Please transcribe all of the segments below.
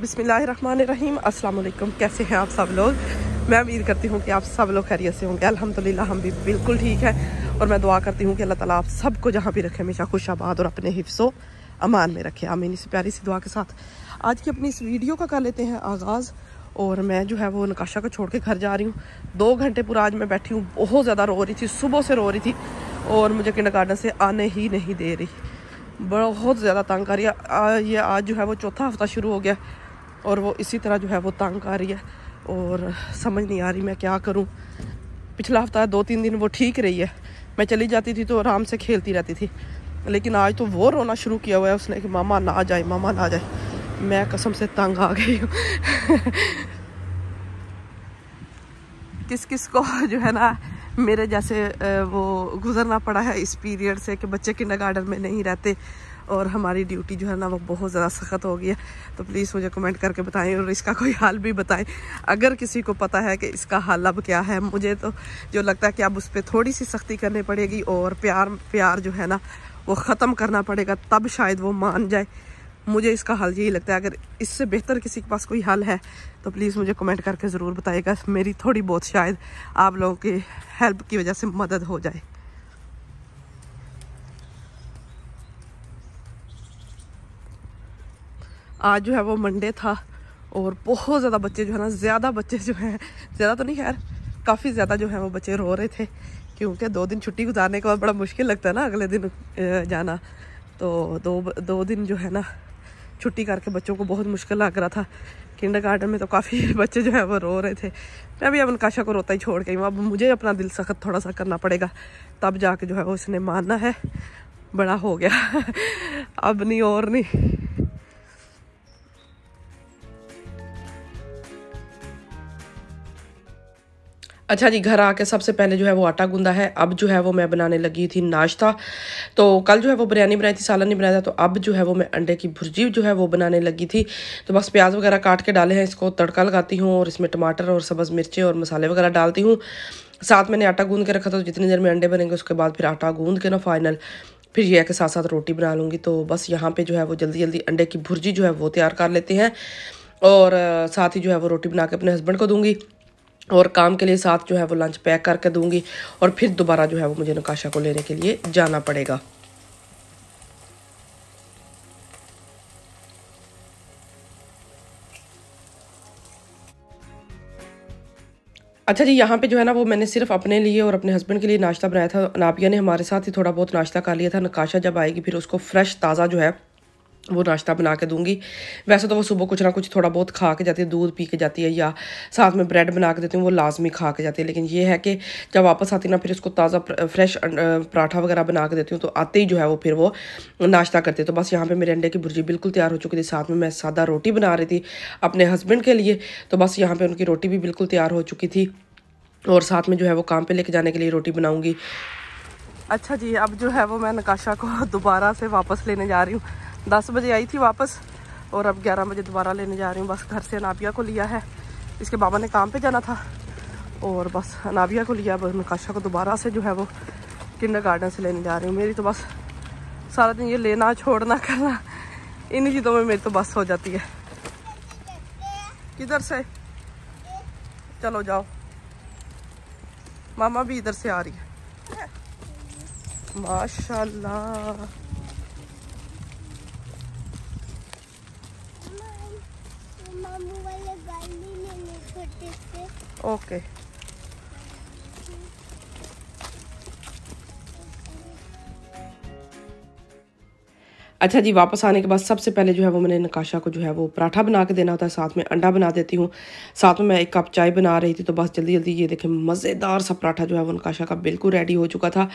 बिसमीम अल्लाम कैसे हैं आप सब लोग मैं उम्मीद करती हूँ कि आप सब लोग खैरियत से होंगे अल्हम्दुलिल्लाह हम भी बिल्कुल ठीक है और मैं दुआ करती हूँ कि अल्लाह ताला आप सबको जहाँ भी रखे हमेशा खुश आबाद और अपने हिफ्सो अमान में रखे आमीन इस प्यारी सी दुआ के साथ आज की अपनी इस वीडियो का कर लेते हैं आगाज़ और मैं जो है वो नकाशा को छोड़ के घर जा रही हूँ दो घंटे पूरा आज मैं बैठी हूँ बहुत ज़्यादा रो रही थी सुबह से रो रही थी और मुझे किंडर गार्डन से आने ही नहीं दे रही बहुत ज़्यादा तंग कर रही है ये आज जो है वो चौथा हफ्ता शुरू हो गया और वो इसी तरह जो है वो तंग आ रही है और समझ नहीं आ रही मैं क्या करूँ पिछला हफ्ता दो तीन दिन वो ठीक रही है मैं चली जाती थी तो आराम से खेलती रहती थी लेकिन आज तो वो रोना शुरू किया हुआ है उसने कि मामा ना जाए मामा ना जाए मैं कसम से तंग आ गई हूँ किस किस को जो है ना मेरे जैसे वो गुज़रना पड़ा है इस पीरियड से कि बच्चे गार्डन में नहीं रहते और हमारी ड्यूटी जो है ना वो बहुत ज़्यादा सख्त हो गई है तो प्लीज़ मुझे कमेंट करके बताएं और इसका कोई हाल भी बताएं अगर किसी को पता है कि इसका हाल अब क्या है मुझे तो जो लगता है कि अब उस पर थोड़ी सी सख्ती करनी पड़ेगी और प्यार प्यार जो है ना वो ख़त्म करना पड़ेगा तब शायद वो मान जाए मुझे इसका हल यही लगता है अगर इससे बेहतर किसी के पास कोई हल है तो प्लीज़ मुझे कमेंट करके ज़रूर बताइएगा मेरी थोड़ी बहुत शायद आप लोगों की हेल्प की वजह से मदद हो जाए आज जो है वो मंडे था और बहुत ज़्यादा बच्चे जो है ना ज़्यादा बच्चे जो हैं ज़्यादा तो नहीं खैर काफ़ी ज़्यादा जो है वो बच्चे रो रहे थे क्योंकि दो दिन छुट्टी गुजारने के बाद बड़ा मुश्किल लगता है ना अगले दिन जाना तो दो दो दिन जो है ना छुट्टी करके बच्चों को बहुत मुश्किल लग रहा था किंडर गार्डन में तो काफ़ी बच्चे जो है वो रो रहे थे मैं भी अब नकाशा को रोता ही छोड़ गई हूँ अब मुझे अपना दिल सख्त थोड़ा सा करना पड़ेगा तब जाके जो है वो उसने मानना है बड़ा हो गया अब नहीं और नहीं अच्छा जी घर आके सबसे पहले जो है वो आटा गूंदा है अब जो है वो मैं बनाने लगी थी नाश्ता तो कल जो है वो बिरयानी बनाई थी सालन नहीं बनाया था तो अब जो है वो मैं अंडे की भुर्जी जो है वो बनाने लगी थी तो बस प्याज वगैरह काट के डाले हैं इसको तड़का लगाती हूँ और इसमें टमाटर और सब्ज़ मिर्चें और मसाले वगैरह डालती हूँ साथ मैंने आटा गूंद के रखा था तो जितनी देर में अंडे बनेंगे उसके बाद फिर आटा गूंद के ना फाइनल फिर यह के साथ साथ रोटी बना लूँगी तो बस यहाँ पर जो है वो जल्दी जल्दी अंडे की भुर्जी जो है वो तैयार कर लेते हैं और साथ ही जो है वो रोटी बना के अपने हस्बैंड को दूँगी और काम के लिए साथ जो है वो लंच पैक करके दूंगी और फिर दोबारा जो है वो मुझे नकाशा को लेने के लिए जाना पड़ेगा अच्छा जी यहाँ पे जो है ना वो मैंने सिर्फ अपने लिए और अपने हस्बैंड के लिए नाश्ता बनाया था नापिया ने हमारे साथ ही थोड़ा बहुत नाश्ता कर लिया था नकाशा जब आएगी फिर उसको फ्रेश ताज़ा जो है वो नाश्ता बना के दूंगी वैसे तो वो सुबह कुछ ना कुछ थोड़ा बहुत खा के जाती है दूध पी के जाती है या साथ में ब्रेड बना के देती हूँ वो लाजमी खा के जाती है लेकिन ये है कि जब वापस आती ना फिर उसको ताज़ा फ्रेश अं, पराठा वगैरह बना के देती हूँ तो आते ही जो है वो फिर वो नाश्ता करते तो बस यहाँ पर मेरे अंडे की भुर्जी बिल्कुल तैयार हो चुकी थी साथ में मैं सादा रोटी बना रही थी अपने हस्बैंड के लिए तो बस यहाँ पर उनकी रोटी भी बिल्कुल तैयार हो चुकी थी और साथ में जो है वो काम पर लेके जाने के लिए रोटी बनाऊंगी अच्छा जी अब जो है वो मैं नकाशा को दोबारा से वापस लेने जा रही हूँ दस बजे आई थी वापस और अब ग्यारह बजे दोबारा लेने जा रही हूँ बस घर से अनाबिया को लिया है इसके बाबा ने काम पे जाना था और बस अनाबिया को लिया बस मैं काशा को दोबारा से जो है वो किंडर गार्डन से लेने जा रही हूँ मेरी तो बस सारा दिन ये लेना छोड़ना करना इन्हीं चीज़ों में मेरी तो बस हो जाती है किधर से चलो जाओ मामा भी इधर से आ रही है माशाल्लाह ओके अच्छा जी वापस आने के बाद सबसे पहले जो है वो मैंने नकाशा को जो है वो पराठा बना के देना होता है साथ में अंडा बना देती हूँ साथ में मैं एक कप चाय बना रही थी तो बस जल्दी जल्दी ये देखें मज़ेदार सा पराठा जो है वो नकाशा का बिल्कुल रेडी हो चुका था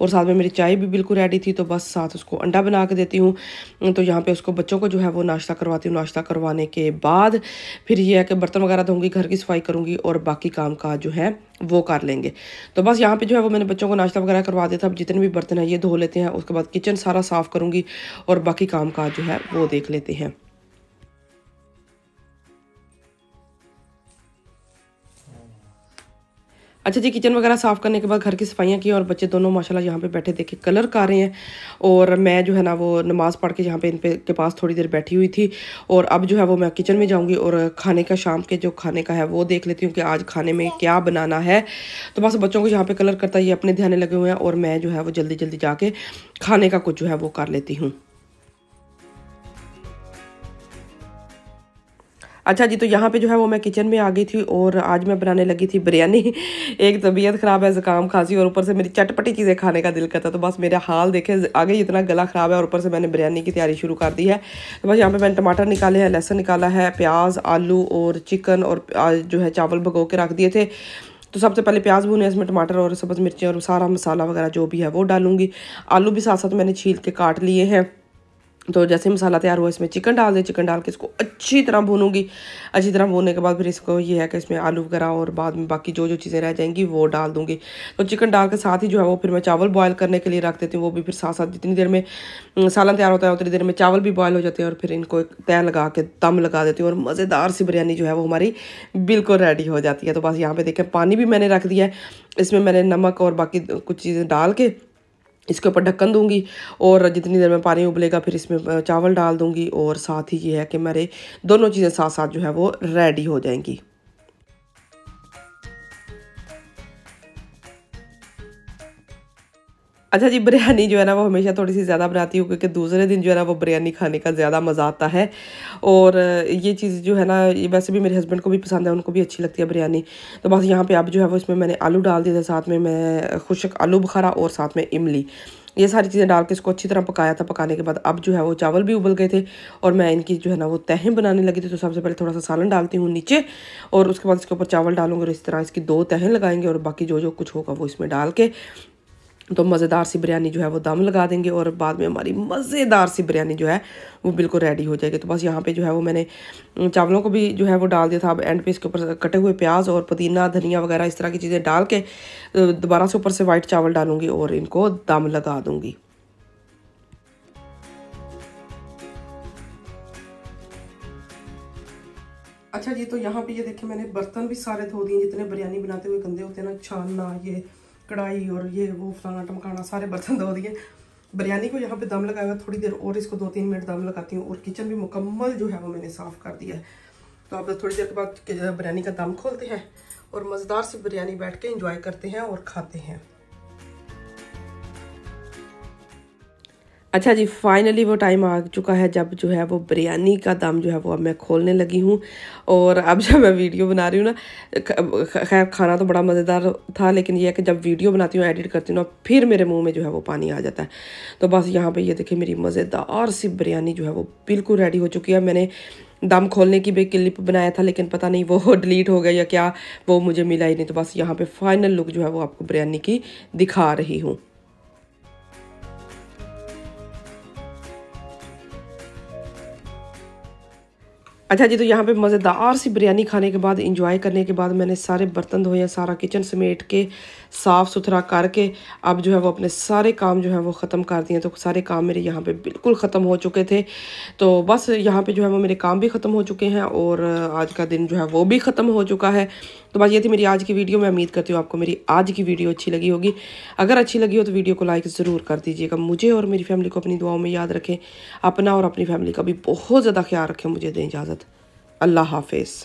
और साथ में मेरी चाय भी बिल्कुल रेडी थी तो बस साथ उसको अंडा बना के देती हूँ तो यहाँ पर उसको बच्चों को जो है वो नाश्ता करवाती हूँ नाश्ता करवाने के बाद फिर यह है कि बर्तन वगैरह धोंगी घर की सफाई करूँगी और बाकी काम का जो है वो कर लेंगे तो बस यहाँ पे जो है वो मैंने बच्चों को नाश्ता वगैरह करवा दिया था अब जितने भी बर्तन है ये धो लेते हैं उसके बाद किचन सारा साफ़ करूँगी और बाकी काम काज जो है वो देख लेते हैं अच्छा जी किचन वगैरह साफ़ करने के बाद घर की सफाइयाँ की और बच्चे दोनों माशाल्लाह यहाँ पे बैठे देखे कलर कर रहे हैं और मैं जो है ना वो नमाज़ पढ़ के यहाँ पे इन पे के पास थोड़ी देर बैठी हुई थी और अब जो है वो मैं किचन में जाऊँगी और खाने का शाम के जो खाने का है वो देख लेती हूँ कि आज खाने में क्या बनाना है तो बस बच्चों को यहाँ पर कलर करता ये अपने ध्यान लगे हुए हैं और मैं जो है वो जल्दी जल्दी जाके खाने का कुछ जो है वो कर लेती हूँ अच्छा जी तो यहाँ पे जो है वो मैं किचन में आ गई थी और आज मैं बनाने लगी थी बिरयानी एक तबीयत ख़राब है ज़ुकाम खांसी और ऊपर से मेरी चटपटी चीज़ें खाने का दिल करता तो बस मेरा हाल देखे आगे इतना गला ख़राब है और ऊपर से मैंने बिरयानी की तैयारी शुरू कर दी है तो बस यहाँ पर मैंने टमाटर निकाले हैं लहसुन निकाला है प्याज आलू और चिकन और जो है चावल भगो के रख दिए थे तो सबसे पहले प्याज भुने इसमें टमाटर और सब्ज़ मिर्ची और सारा मसाला वगैरह जो भी है वो डालूंगी आलू भी साथ साथ मैंने छील के काट लिए हैं तो जैसे मसाला तैयार हुआ इसमें चिकन डाल दें चिकन डाल के इसको अच्छी तरह भूनूंगी अच्छी तरह भूनने के बाद फिर इसको ये है कि इसमें आलू वगैरह और बाद में बाकी जो जो चीज़ें रह जाएंगी वो डाल दूंगी तो चिकन डाल के साथ ही जो है वो फिर मैं चावल बॉयल करने के लिए रख देती हूँ वो भी फिर साथ साथ जितनी देर में मसाला तैयार होता है उतनी देर में चावल भी बॉयल हो जाते हैं और फिर इनको एक तय लगा के दम लगा देती हूँ और मज़ेदार सी बिरयानी जो है वो हमारी बिल्कुल रेडी हो जाती है तो बस यहाँ पर देखें पानी भी मैंने रख दिया है इसमें मैंने नमक और बाकी कुछ चीज़ें डाल के इसके ऊपर ढक्कन दूंगी और जितनी देर में पानी उबलेगा फिर इसमें चावल डाल दूंगी और साथ ही ये है कि मेरे दोनों चीज़ें साथ साथ जो है वो रेडी हो जाएंगी अच्छा जी बिरयानी जो है ना वो हमेशा थोड़ी सी ज़्यादा बनाती हूँ क्योंकि दूसरे दिन जो है ना वो बिरयानी खाने का ज़्यादा मज़ा आता है और ये चीज़ जो है ना ये वैसे भी मेरे हस्बैंड को भी पसंद है उनको भी अच्छी लगती है बिरयानी तो बस यहाँ पे अब जो है वो इसमें मैंने आलू डाल दिए थे साथ में मैं खुशक आलू बुखारा और साथ में इमली ये सारी चीज़ें डाल के इसको अच्छी तरह पकाया था पकाने के बाद अब जो है वो चावल भी उबल गए थे और मैं इनकी जो है ना वो तहें बनाने लगी थी तो सबसे पहले थोड़ा सा सालन डालती हूँ नीचे और उसके बाद इसके ऊपर चावल डालूंगी और इस तरह इसकी दो तहें लगाएंगे और बाकी जो जो कुछ होगा वो इसमें डाल के तो मज़ेदार सी बिरयानी जो है वो दम लगा देंगे और बाद में हमारी मज़ेदार सी बिरयानी जो है वो बिल्कुल रेडी हो जाएगी तो बस यहाँ पे जो है वो मैंने चावलों को भी जो है वो डाल दिया था अब एंड पे इसके ऊपर कटे हुए प्याज और पुदीना धनिया वगैरह इस तरह की चीज़ें डाल के दोबारा से ऊपर से वाइट चावल डालूंगी और इनको दम लगा दूँगी अच्छा जी तो यहाँ पे ये देखिए मैंने बर्तन भी सारे धो दिए जितने बिरयानी बनाते हुए गंदे होते हैं ना छानना ये कढ़ाई और ये वो फलाना टमकाना सारे बर्तन धो दिए बिरयानी को यहाँ पे दम लगाया हुआ थोड़ी देर और इसको दो तीन मिनट दम लगाती हूँ और किचन भी मुकम्मल जो है वो मैंने साफ़ कर दिया है तो आप थोड़ी देर के बाद बिरयानी का दम खोलते हैं और मज़ेदार से बिरयानी बैठ के इंजॉय करते हैं और खाते हैं अच्छा जी फाइनली वो टाइम आ चुका है जब जो है वो बिरयानी का दम जो है वो अब मैं खोलने लगी हूँ और अब जब मैं वीडियो बना रही हूँ ना खैर खाना तो बड़ा मज़ेदार था लेकिन ये है कि जब वीडियो बनाती हूँ एडिट करती हूँ ना फिर मेरे मुंह में जो है वो पानी आ जाता है तो बस यहाँ पे ये देखिए मेरी मज़ेदार सी बिरयानी जो है वो बिल्कुल रेडी हो चुकी है मैंने दम खोलने की भी क्लिप बनाया था लेकिन पता नहीं वो डिलीट हो गया या क्या वो मुझे मिला ही नहीं तो बस यहाँ पर फाइनल लुक जो है वो आपको बिरयानी की दिखा रही हूँ अच्छा जी तो यहाँ पे मज़ेदार सी बिरयानी खाने के बाद इंजॉय करने के बाद मैंने सारे बर्तन धोए सारा किचन समेट के साफ़ सुथरा करके अब जो है वो अपने सारे काम जो है वो ख़त्म कर दिए तो सारे काम मेरे यहाँ पे बिल्कुल ख़त्म हो चुके थे तो बस यहाँ पे जो है वो मेरे काम भी ख़त्म हो चुके हैं और आज का दिन जो है वो भी ख़त्म हो चुका है तो बस ये थी मेरी आज की वीडियो मैं उम्मीद करती हूँ आपको मेरी आज की वीडियो अच्छी लगी होगी अगर अच्छी लगी हो तो वीडियो को लाइक ज़रूर कर दीजिएगा मुझे और मेरी फैमिली को अपनी दुआओं में याद रखें अपना और अपनी फैमिली का भी बहुत ज़्यादा ख्याल रखें मुझे दें इजाज़त अल्लाह हाफिज़